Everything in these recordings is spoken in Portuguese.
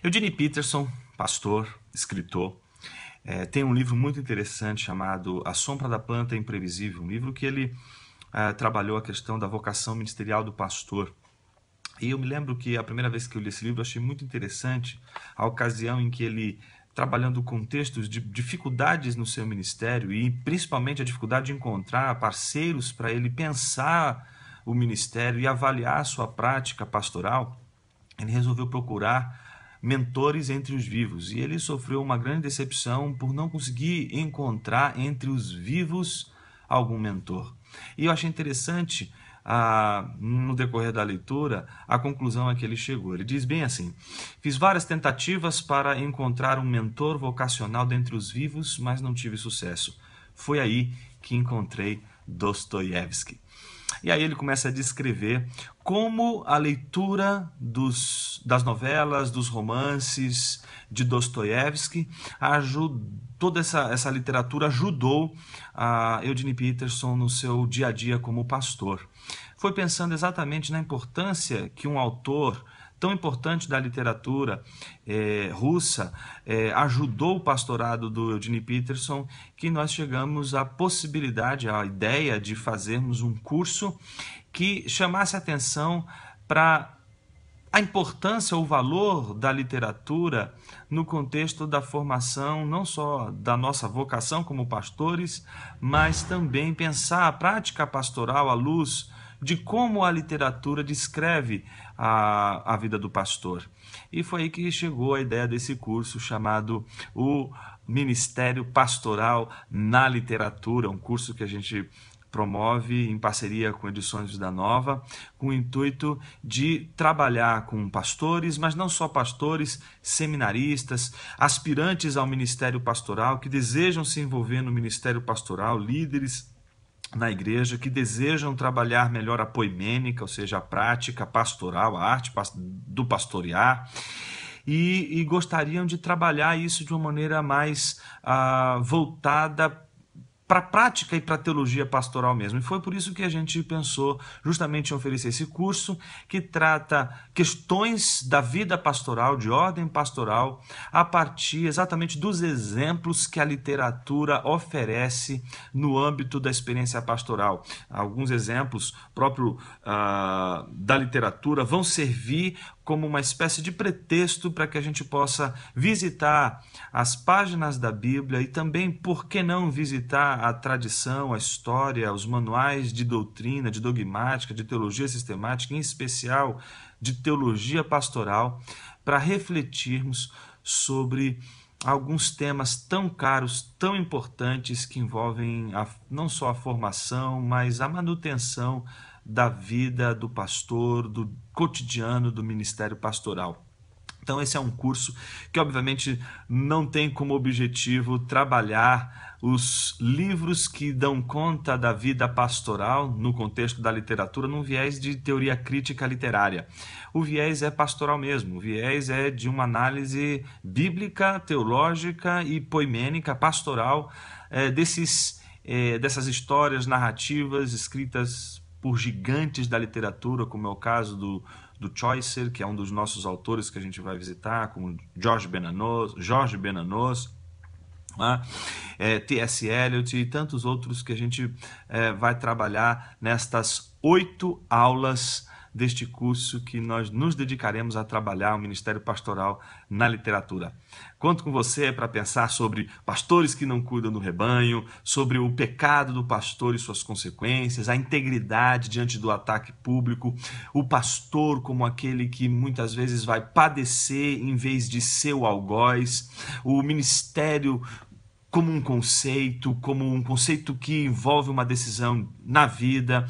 Eugene Peterson, pastor, escritor, é, tem um livro muito interessante chamado A Sombra da Planta é Imprevisível, um livro que ele é, trabalhou a questão da vocação ministerial do pastor. E eu me lembro que a primeira vez que eu li esse livro, eu achei muito interessante a ocasião em que ele, trabalhando contextos de dificuldades no seu ministério e principalmente a dificuldade de encontrar parceiros para ele pensar o ministério e avaliar a sua prática pastoral, ele resolveu procurar mentores entre os vivos. E ele sofreu uma grande decepção por não conseguir encontrar entre os vivos algum mentor. E eu achei interessante, ah, no decorrer da leitura, a conclusão a que ele chegou. Ele diz bem assim: Fiz várias tentativas para encontrar um mentor vocacional dentre os vivos, mas não tive sucesso. Foi aí que encontrei Dostoiévski. E aí ele começa a descrever como a leitura dos, das novelas, dos romances de Dostoiévski, toda essa, essa literatura ajudou a Eugene Peterson no seu dia a dia como pastor. Foi pensando exatamente na importância que um autor tão importante da literatura é, russa, é, ajudou o pastorado do Eugene Peterson, que nós chegamos à possibilidade, à ideia de fazermos um curso que chamasse atenção para a importância, o valor da literatura no contexto da formação, não só da nossa vocação como pastores, mas também pensar a prática pastoral à luz de como a literatura descreve a, a vida do pastor. E foi aí que chegou a ideia desse curso chamado O Ministério Pastoral na Literatura, um curso que a gente promove em parceria com Edições da Nova, com o intuito de trabalhar com pastores, mas não só pastores, seminaristas, aspirantes ao ministério pastoral que desejam se envolver no ministério pastoral, líderes na igreja que desejam trabalhar melhor a poimênica, ou seja, a prática pastoral, a arte do pastorear, e, e gostariam de trabalhar isso de uma maneira mais ah, voltada para a prática e para a teologia pastoral mesmo. E foi por isso que a gente pensou justamente em oferecer esse curso que trata questões da vida pastoral, de ordem pastoral, a partir exatamente dos exemplos que a literatura oferece no âmbito da experiência pastoral. Alguns exemplos próprio uh, da literatura vão servir como uma espécie de pretexto para que a gente possa visitar as páginas da Bíblia e também, por que não, visitar a tradição, a história, os manuais de doutrina, de dogmática, de teologia sistemática, em especial de teologia pastoral, para refletirmos sobre alguns temas tão caros, tão importantes que envolvem a, não só a formação, mas a manutenção da vida do pastor, do cotidiano do ministério pastoral. Então, esse é um curso que, obviamente, não tem como objetivo trabalhar os livros que dão conta da vida pastoral no contexto da literatura, num viés de teoria crítica literária. O viés é pastoral mesmo, o viés é de uma análise bíblica, teológica e poimênica, pastoral, é, desses, é, dessas histórias narrativas escritas por gigantes da literatura, como é o caso do, do Chaucer, que é um dos nossos autores que a gente vai visitar, como George Benanos, Jorge Benanos, né? é, T.S. Eliot e tantos outros que a gente é, vai trabalhar nestas oito aulas deste curso que nós nos dedicaremos a trabalhar o ministério pastoral na literatura. Conto com você para pensar sobre pastores que não cuidam do rebanho, sobre o pecado do pastor e suas consequências, a integridade diante do ataque público, o pastor como aquele que muitas vezes vai padecer em vez de ser o algoz, o ministério como um conceito, como um conceito que envolve uma decisão na vida,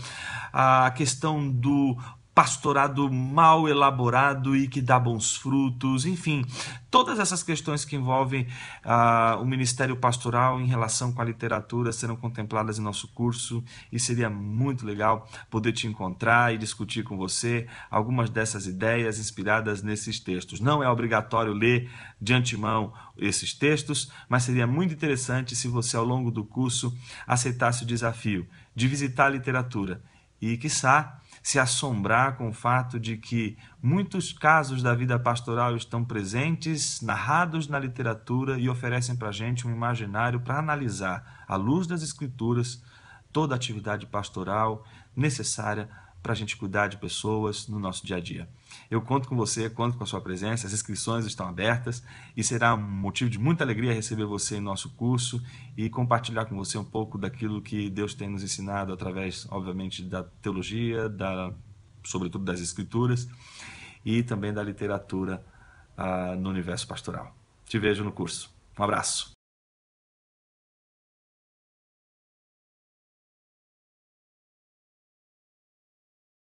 a questão do pastorado mal elaborado e que dá bons frutos, enfim, todas essas questões que envolvem uh, o ministério pastoral em relação com a literatura serão contempladas em nosso curso e seria muito legal poder te encontrar e discutir com você algumas dessas ideias inspiradas nesses textos. Não é obrigatório ler de antemão esses textos, mas seria muito interessante se você ao longo do curso aceitasse o desafio de visitar a literatura e, quiçá, se assombrar com o fato de que muitos casos da vida pastoral estão presentes, narrados na literatura e oferecem para a gente um imaginário para analisar, à luz das escrituras, toda a atividade pastoral necessária para a gente cuidar de pessoas no nosso dia a dia. Eu conto com você, conto com a sua presença, as inscrições estão abertas e será um motivo de muita alegria receber você em nosso curso e compartilhar com você um pouco daquilo que Deus tem nos ensinado através, obviamente, da teologia, da, sobretudo das escrituras e também da literatura uh, no universo pastoral. Te vejo no curso. Um abraço.